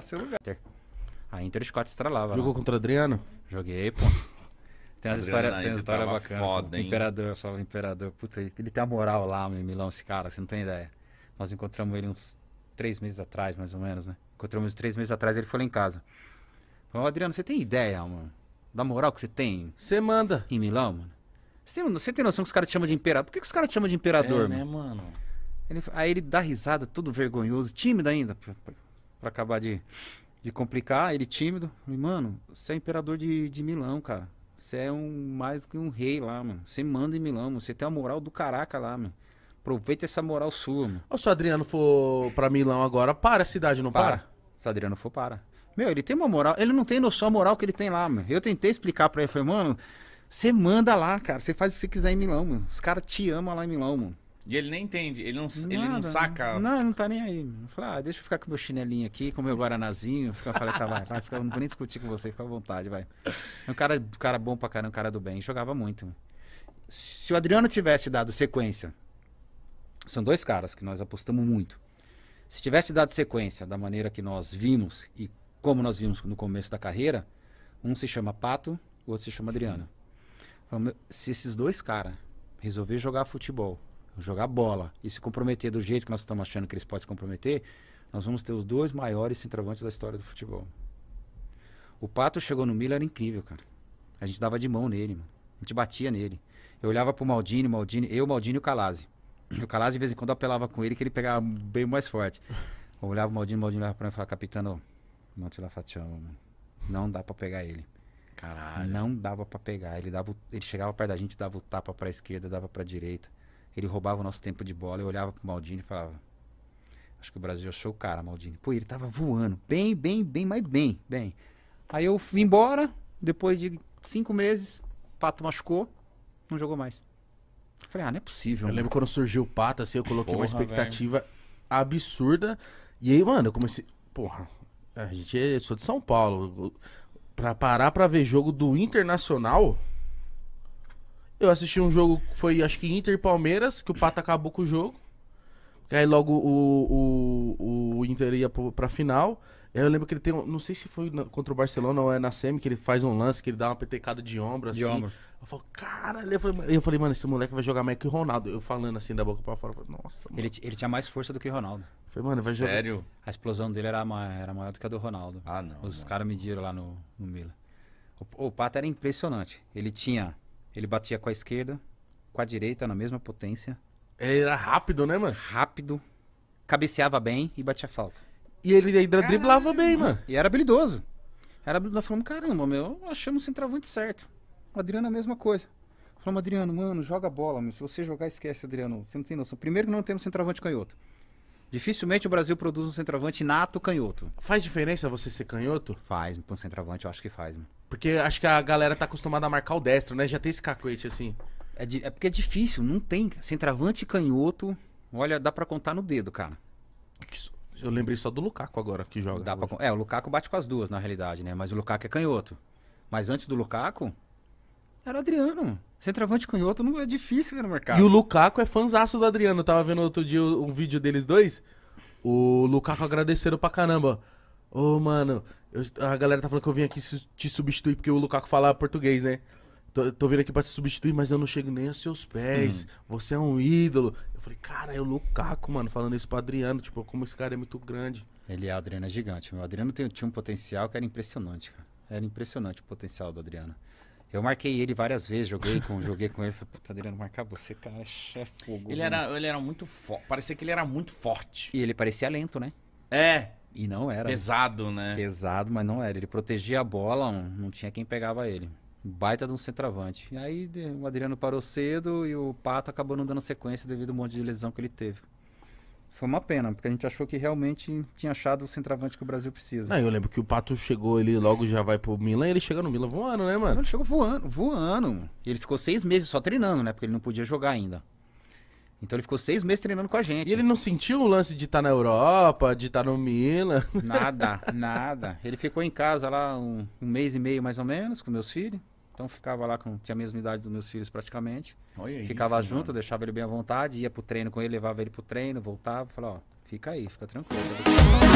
seu lugar. A Inter Scott estralava. Jogou né? contra o Adriano? Joguei, pô. Tem as histórias história bacana. Foda, Imperador, eu falo, imperador, puta, ele tem a moral lá em Milão, esse cara, você não tem ideia. Nós encontramos ele uns três meses atrás, mais ou menos, né? Encontramos três meses atrás, ele foi lá em casa. Falou, Adriano, você tem ideia, mano? Da moral que você tem? Você manda. Em Milão, mano? Você tem, você tem noção que os caras te chamam de imperador? Por que, que os caras te chamam de imperador, é, mano? Né, mano? Ele, aí ele dá risada, todo vergonhoso, tímido ainda para acabar de, de complicar, ele tímido. Falei, mano, você é imperador de, de Milão, cara. Você é um, mais do que um rei lá, mano. Você manda em Milão, mano. Você tem a moral do caraca lá, mano. Aproveita essa moral sua, mano. Ô, se o Adriano for pra Milão agora, para a cidade, não para? para? Se o Adriano for, para. Meu, ele tem uma moral. Ele não tem noção a moral que ele tem lá, mano. Eu tentei explicar pra ele, falei, mano, você manda lá, cara. Você faz o que você quiser em Milão, mano. Os caras te amam lá em Milão, mano. E ele nem entende, ele não, Nada, ele não saca. Não, não, tá nem aí. Falar, ah, deixa eu ficar com meu chinelinho aqui, com meu guaranazinho. Fica, falei, tá, vai, vai, fica, não vou nem discutir com você, fica à vontade, vai. É um cara, um cara bom pra caramba, um cara do bem, jogava muito. Se o Adriano tivesse dado sequência, são dois caras que nós apostamos muito. Se tivesse dado sequência da maneira que nós vimos e como nós vimos no começo da carreira, um se chama Pato, o outro se chama Adriano. Então, se esses dois caras resolver jogar futebol jogar bola e se comprometer do jeito que nós estamos achando que eles podem se comprometer, nós vamos ter os dois maiores centroavantes da história do futebol. O Pato chegou no Milan, era incrível, cara. A gente dava de mão nele, mano. A gente batia nele. Eu olhava pro Maldini, Maldini, eu, Maldini e o Calazzi. O Calazzi de vez em quando apelava com ele que ele pegava bem mais forte. Eu olhava o Maldini, o Maldini olhava pra mim e falava, capitano, não te la mano. Não dá pra pegar ele. Caralho. Não dava pra pegar. Ele, dava, ele chegava perto da gente, dava o tapa pra esquerda, dava pra direita. Ele roubava o nosso tempo de bola. Eu olhava pro Maldini e falava: Acho que o Brasil achou o cara, Maldini. Pô, ele tava voando. Bem, bem, bem, mas bem, bem. Aí eu fui embora. Depois de cinco meses, Pato machucou. Não jogou mais. Eu falei: Ah, não é possível. Eu mano. lembro quando surgiu o Pato, assim, eu coloquei Porra, uma expectativa absurda. E aí, mano, eu comecei. Porra, a gente, eu sou de São Paulo. Pra parar pra ver jogo do Internacional. Eu assisti um jogo, foi acho que Inter Palmeiras, que o Pato acabou com o jogo. Aí logo o, o, o Inter ia pra final. Aí eu lembro que ele tem. não sei se foi contra o Barcelona ou é na Semi, que ele faz um lance, que ele dá uma petecada de ombro, assim. De ombro. Eu falo, caralho. Eu falei, eu falei, mano, esse moleque vai jogar mais que o Ronaldo. Eu falando assim da boca pra fora. Falei, Nossa, mano. Ele, ele tinha mais força do que o Ronaldo. Eu falei, mano, vai Sério? jogar. A explosão dele era maior, era maior do que a do Ronaldo. Ah, não. Os caras mediram lá no, no Mila. O, o Pato era impressionante. Ele tinha ele batia com a esquerda, com a direita, na mesma potência. Ele era rápido, né, mano? Rápido, cabeceava bem e batia falta. E ele ainda driblava bem, mano. E era habilidoso. Era habilidoso. Falamos, caramba, meu, achamos o centroavante certo. O Adriano é a mesma coisa. Falamos, Adriano, mano, joga bola, meu. Se você jogar, esquece, Adriano. Você não tem noção. Primeiro que não temos centroavante canhoto. Dificilmente o Brasil produz um centroavante nato canhoto. Faz diferença você ser canhoto? Faz, para um centroavante eu acho que faz. Porque acho que a galera tá acostumada a marcar o destro, né? Já tem esse cacoete assim. É, de, é porque é difícil, não tem. Centroavante canhoto, olha, dá para contar no dedo, cara. Eu lembrei só do Lukaku agora, que joga. Dá pra, é, o Lukaku bate com as duas, na realidade, né? Mas o Lukaku é canhoto. Mas antes do Lukaku, era o Adriano. Centroavante canhoto não é difícil né, no mercado. E o Lukaku é fanzaço do Adriano. Eu tava vendo outro dia um vídeo deles dois. O Lukaku agradeceram pra caramba. Ô, oh, mano, eu, a galera tá falando que eu vim aqui te substituir, porque o Lukaku fala português, né? Tô, tô vindo aqui pra te substituir, mas eu não chego nem aos seus pés. Hum. Você é um ídolo. Eu falei, cara, é o Lukaku, mano, falando isso pro Adriano. Tipo, como esse cara é muito grande. Ele é, o Adriano é gigante. O Adriano tem, tinha um potencial que era impressionante, cara. Era impressionante o potencial do Adriano. Eu marquei ele várias vezes, joguei com, joguei com ele. Falei, puta, Adriano, marcar você, cara, é fogo. Ele era, ele era muito forte. Parecia que ele era muito forte. E ele parecia lento, né? É. E não era. Pesado, né? Pesado, mas não era. Ele protegia a bola, não, não tinha quem pegava ele. Baita de um centroavante. E aí o Adriano parou cedo e o Pato acabou não dando sequência devido a um monte de lesão que ele teve. Foi uma pena, porque a gente achou que realmente tinha achado o centroavante que o Brasil precisa. Ah, eu lembro que o Pato chegou, ele logo já vai pro Milan, ele chega no Milan voando, né, mano? Ele chegou voando, voando. E ele ficou seis meses só treinando, né? Porque ele não podia jogar ainda. Então ele ficou seis meses treinando com a gente. E ele não sentiu o lance de estar tá na Europa, de estar tá no Milan? Nada, nada. Ele ficou em casa lá um, um mês e meio mais ou menos com meus filhos. Então ficava lá, com, tinha a mesma idade dos meus filhos praticamente. Olha ficava isso, junto, mano. deixava ele bem à vontade, ia pro treino com ele, levava ele pro treino, voltava, falava, ó, fica aí, fica tranquilo.